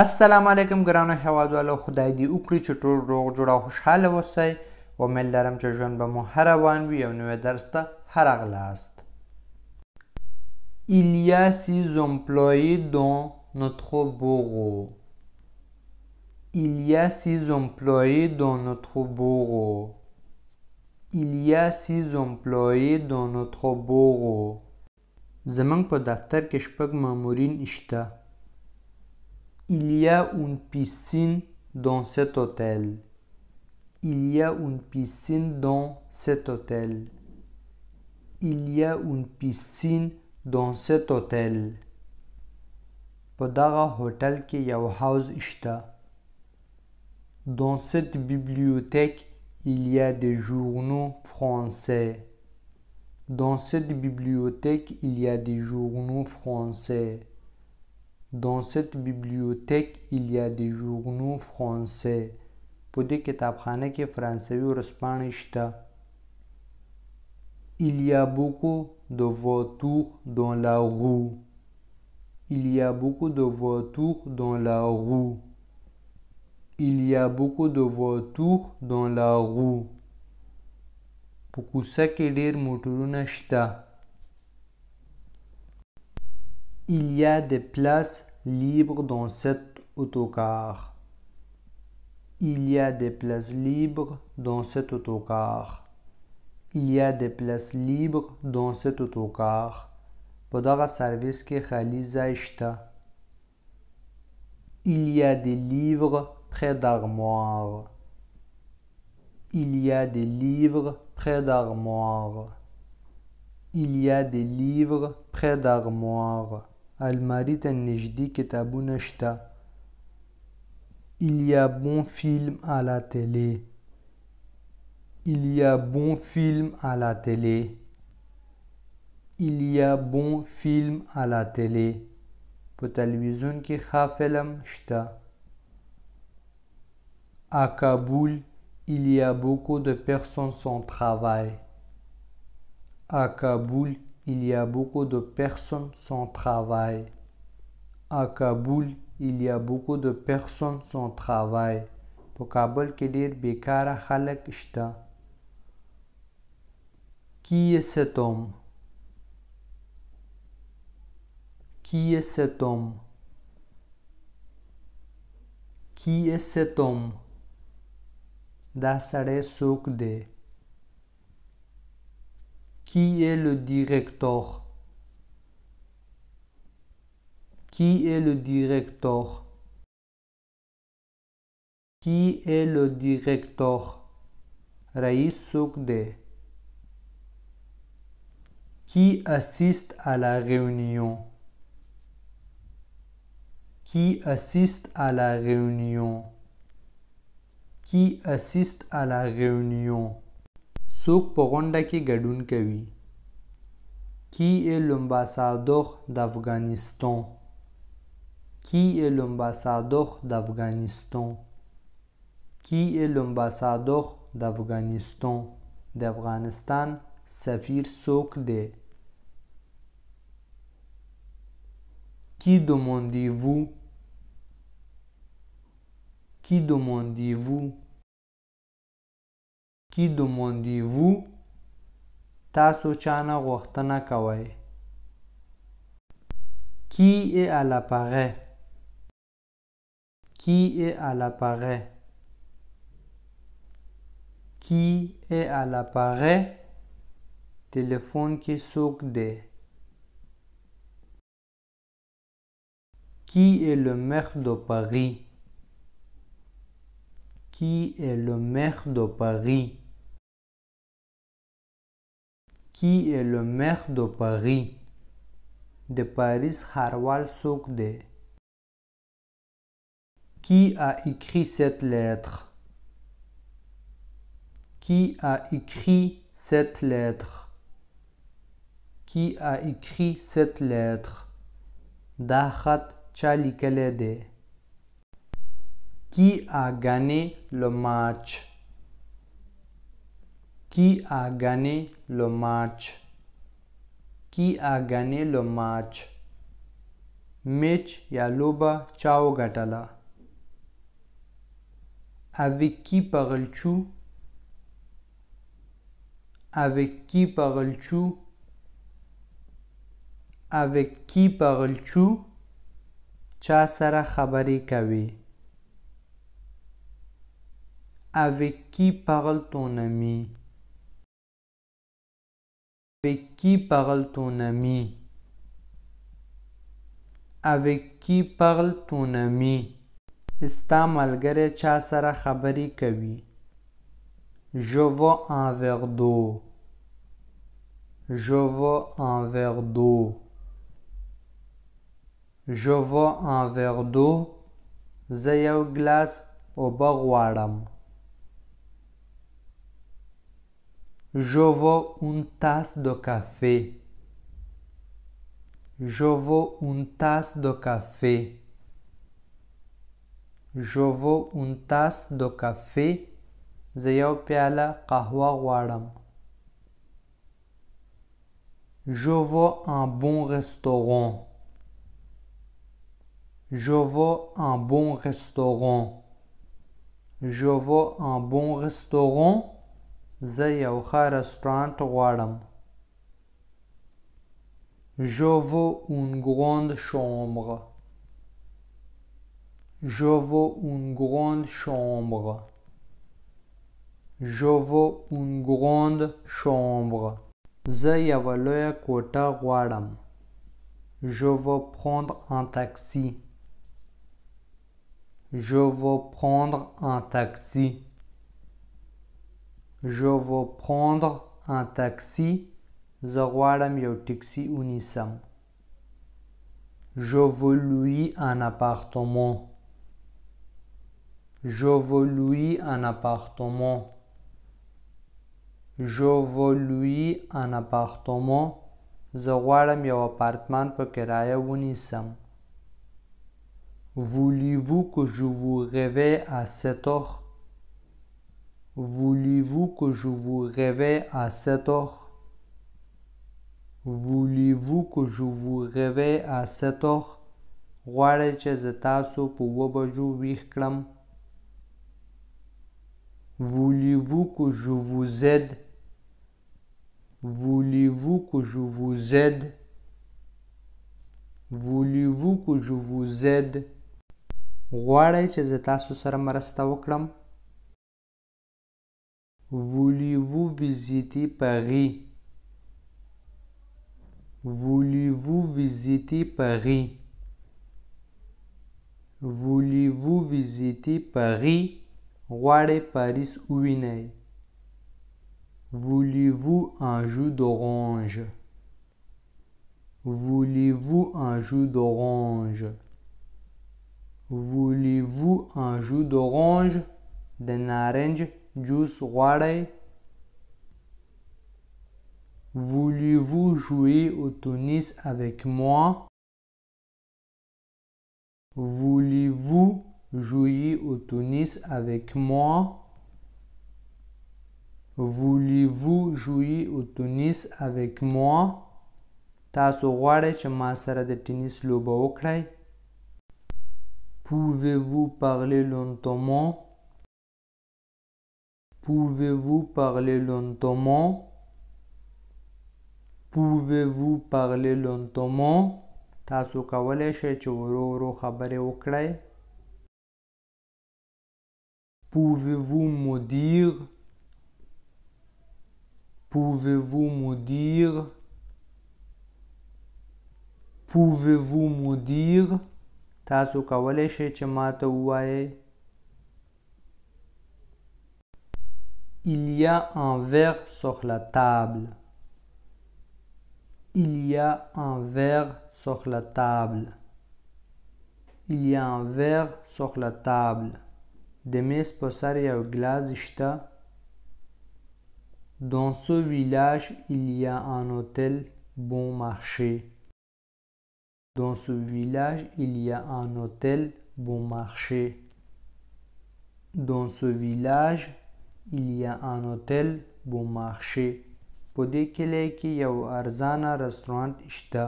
السلام علیکم ګرانو هیوادوالو خدای دې وکړي چې ټول روغ جوړ او خوشحاله اوسئ امید لرم چې ژوند به مو هر روان وي او نوې درس ته هرغلاست Il y a six employés dans notre bureau. Il y a six employés dans notre bureau. Il y a six employés dans notre bureau. زمنګ په دفتر کې شپږ مامورین شته. Il y a une piscine dans cet hôtel. Il y a une piscine dans cet hôtel. Il y a une piscine dans cet hôtel. Podara hotel yau house ishta. Dans cette bibliothèque, il y a des journaux français. Dans cette bibliothèque, il y a des journaux français. Dans cette bibliothèque, il y a des journaux français. پدې کتابخانه کې فرانسوي spanish ta Il y a beaucoup de voitures dans la rue. Il y a beaucoup de voitures dans la rue. Il y a beaucoup de voitures dans la rue. په کوڅه کې ډېر il y a des places libres dans cet autocar. Il y a des places libres dans cet autocar. Il y a des places libres dans cet autocar. Il y a des livres près d'armoire. Il y a des livres près d'armoire. Il y a des livres près d'armoire. Il y a bon film à la télé. Il y a bon film à la télé. Il y a bon film à la télé. A À Kaboul, il y a beaucoup de personnes sans travail. À Kaboul, il y a beaucoup de personnes sans travail. À Kaboul, il y a beaucoup de personnes sans travail. Pour Kaboul, qui est cet homme? Qui est cet homme? Qui est cet homme? Dasare qui est le directeur Qui est le directeur Qui est le directeur Raïs Soukde. Qui assiste à la réunion Qui assiste à la réunion Qui assiste à la réunion څوک په غونډه کې ګډون کوي کی ای لومباسادوخ د افغانستان کی ای لومباسادوخ د افغانستان کی ای لومباسادوخ د افغانستان د افغانستان سفیر څوک دی کی دوموندی وو کی دوموندی وو Qui, demandez-vous, Tasochana چانه Kawai. Qui est à l'appareil Qui est à l'appareil Qui est à l'appareil Téléphone qui souk de. Qui est le maire de Paris Qui est le maire de Paris qui est le maire de Paris De Paris Harwal Sokde. Qui a écrit cette lettre Qui a écrit cette lettre Qui a écrit cette lettre Dahat Chalikalede. Qui a gagné le match qui a gagné le match? Qui a gagné le match? Mitch Yaloba Chao Gatala. Avec qui parles-tu? Avec qui parles-tu? Avec qui parles-tu? Cha khabari kawi. Avec qui parle ton ami? Avec qui parle ton ami Avec qui parle ton ami ستا ملګری چا سره خبرې کوي Je veux un verre d'eau Je veux un verre d'eau Je veux un verre d'eau زه یو ګلاس اوبه غواړم Je veux une tasse de café. Je veux une tasse de café. Je veux une tasse de café. Je veux un bon restaurant. Je veux un bon restaurant. Je veux un bon restaurant. Zeya یو Je veux une grande chambre. Je veux une grande chambre. Je veux une grande chambre. Je veux prendre un taxi. Je veux prendre un taxi. Je veux prendre un taxi. Zawaram yo taxi unisam. Je veux lui un appartement. Je veux lui un appartement. Je veux lui un appartement. Zawaram yo appartement pour unisam. Voulez-vous que je vous réveille à cette heure? Voulez-vous que je vous réveille à 7 heures? Voulez-vous que je vous réveille à 7 heures? غواړئ چې زه تاسو په اووه بجو ویښ کړم Voulez-vous que je vous aide? Voulez-vous que je vous aide? Voulez-vous que je vous aide? غواړئ چې زه تاسو سره مرسته وکړم؟ Voulez-vous visiter Paris? Voulez-vous visiter Paris? Voulez-vous visiter Paris? Roi Paris Winay. Voulez-vous un jus d'orange? Voulez-vous un jus d'orange? Voulez-vous un jus d'orange? D'un orange? jus Voulez-vous jouer au tennis avec moi? Voulez-vous jouer au tennis avec moi? Voulez-vous jouer au tennis avec moi? Tasso غواړئ je MA tennis tennis TUNIS Pouvez-vous parler lentement Pouvez-vous parler lentement Pouvez-vous parler lentement تاسو کولای شئ ro Okrai. Pouvez-vous me Pouvez-vous me Pouvez-vous me dire تاسو کولای Il y a un verre sur la table. Il y a un verre sur la table. Il y a un verre sur la table. Demes posaria Dans ce village, il y a un hôtel bon marché. Dans ce village, il y a un hôtel bon marché. Dans ce village, il y a un hôtel bon marché په دې کلی کې یو ارزانه رستورانت شته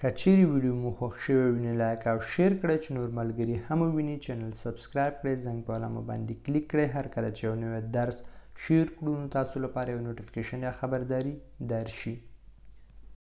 که چیرې ویډیو مو خوښ شوی وینئ لایک او شیر کړئ چې نور ملګري هم وویني چینل سبسکرایب کړئ زنګ په علامه باندې کلیک کړئ هر کله چې یو نوی درس شیر کړو نو تاسو لپاره یو نوټیفیکیشن یا خبرداري درشي